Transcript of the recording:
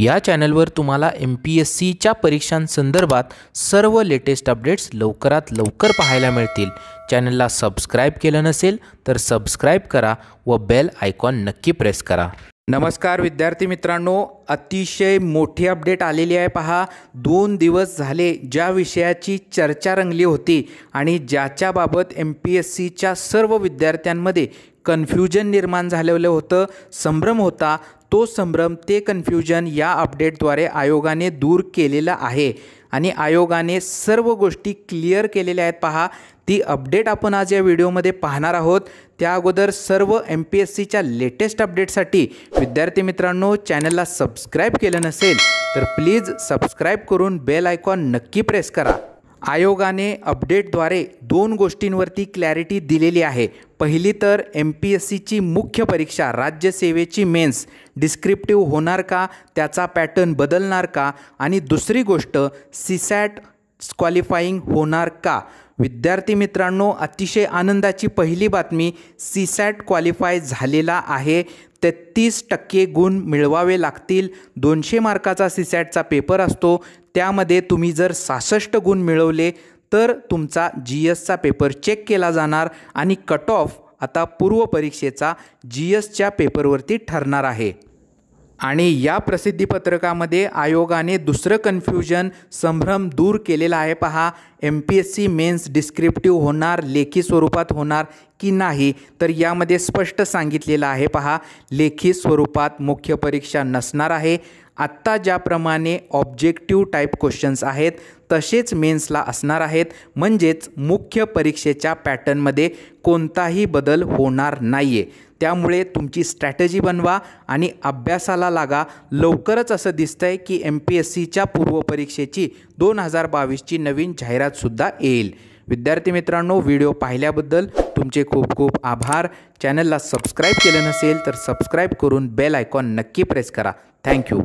या चॅनलवर तुम्हाला एम पी एस सीच्या परीक्षांसंदर्भात सर्व लेटेस्ट अपडेट्स लवकरात लवकर पाहायला मिळतील चॅनलला सबस्क्राईब केलं नसेल तर सबस्क्राईब करा व बेल आयकॉन नक्की प्रेस करा नमस्कार विद्यार्थी मित्रांनो अतिशय मोठी अपडेट आलेली आहे पहा दोन दिवस झाले ज्या विषयाची चर्चा रंगली होती आणि ज्याच्याबाबत एम पी एस सीच्या सर्व विद्यार्थ्यांमध्ये कन्फ्युजन निर्माण झालेलं होतं संभ्रम होता तो संभ्रम ते कन्फ्युजन या अपडेटद्वारे आयोगाने दूर केलेला आहे आणि आयोगाने सर्व गोष्टी क्लिअर केलेल्या आहेत पहा ती अपडेट आपण आज या व्हिडिओमध्ये पाहणार आहोत त्या अगोदर सर्व एम पी एस सीच्या लेटेस्ट अपडेटसाठी विद्यार्थी मित्रांनो चॅनलला सबस्क्राईब केलं नसेल तर प्लीज सबस्क्राईब करून बेल आयकॉन नक्की प्रेस करा आयोगाने अपडेटद्वारे दोन गोष्टींवरती क्लॅरिटी दिलेली आहे पहिली तर एम पी एस सीची मुख्य परीक्षा राज्यसेवेची मेन्स डिस्क्रिप्टिव्ह होणार का त्याचा पॅटर्न बदलणार का आणि दुसरी गोष्ट सीसॅट क्वालिफाईंग होणार का विद्यार्थी मित्रांनो अतिशय आनंदाची पहिली बातमी सीसॅट क्वालिफाय झालेला आहे तेहत्तीस टक्के गुण मिळवावे लागतील दोनशे मार्काचा सीसॅटचा पेपर असतो त्यामध्ये तुम्ही जर सहासष्ट गुण मिळवले तर तुमचा जी एसचा पेपर चेक केला जाणार आणि कट ऑफ आता पूर्वपरीक्षेचा जी एसच्या पेपरवरती ठरणार आहे आणि या प्रसिद्धीपत्रकामध्ये आयोगाने दुसरं कन्फ्युजन संभ्रम दूर केलेला आहे पहा M P S C mains descriptive होणार लेखी स्वरूपात होणार की नाही तर यामध्ये स्पष्ट सांगितलेलं आहे पहा लेखी स्वरूपात मुख्य परीक्षा नसणार आहे आत्ता ज्याप्रमाणे ऑब्जेक्टिव्ह टाईप क्वेश्चन्स आहेत तसेच मेन्सला असणार आहेत म्हणजेच मुख्य परीक्षेच्या पॅटर्नमध्ये कोणताही बदल होणार नाही आहे त्यामुळे तुमची स्ट्रॅटजी बनवा आणि अभ्यासाला लागा लवकरच असं दिसतं आहे की एम पी एस सीच्या पूर्वपरीक्षेची दोन हजार बावीसची नवीन जाहिरातसुद्धा येईल विद्यार्थी मित्रांनो व्हिडिओ पाहिल्याबद्दल तुमचे खूप खूप आभार चॅनलला सबस्क्राईब केलं नसेल तर सबस्क्राईब करून बेल आयकॉन नक्की प्रेस करा थँक्यू